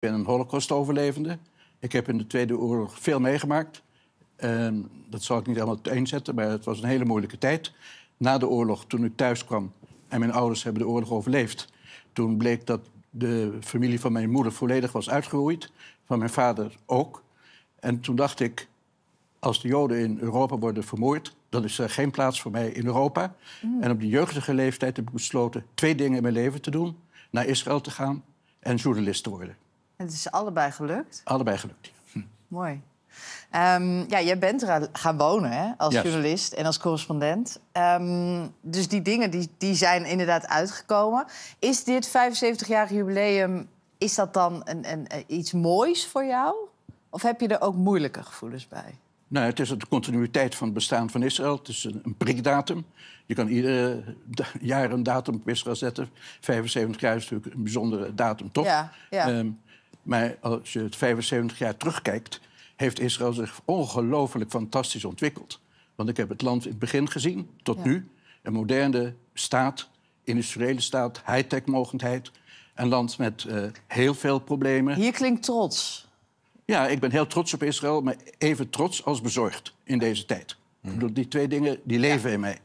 Ik ben een Holocaust-overlevende. Ik heb in de Tweede Oorlog veel meegemaakt. Ehm, dat zal ik niet allemaal uiteenzetten, maar het was een hele moeilijke tijd. Na de oorlog, toen ik thuis kwam en mijn ouders hebben de oorlog overleefd... toen bleek dat de familie van mijn moeder volledig was uitgeroeid. Van mijn vader ook. En toen dacht ik, als de Joden in Europa worden vermoord... dan is er geen plaats voor mij in Europa. Mm. En op die jeugdige leeftijd heb ik besloten twee dingen in mijn leven te doen. Naar Israël te gaan en journalist te worden. Het is allebei gelukt? Allebei gelukt, hm. Mooi. Ehm, ja, jij bent er gaan wonen hè, als journalist en als correspondent. Ehm, dus die dingen die, die zijn inderdaad uitgekomen. Is dit 75-jarig jubileum, is dat dan een, een, iets moois voor jou? Of heb je er ook moeilijke gevoelens bij? Nou, het is de continuïteit van het bestaan van Israël. Het is een, een prikdatum. Je kan ieder eh, jaar een datum op Israël zetten. 75 jaar is natuurlijk een bijzondere datum, toch? Ja, ja. Ehm, maar als je het 75 jaar terugkijkt, heeft Israël zich ongelooflijk fantastisch ontwikkeld. Want ik heb het land in het begin gezien, tot nu. Een moderne staat, industriële staat, high-tech mogendheid. Een land met eh, heel veel problemen. Hier klinkt trots. Ja, ik ben heel trots op Israël, maar even trots als bezorgd in deze tijd. Die twee dingen die leven in mij.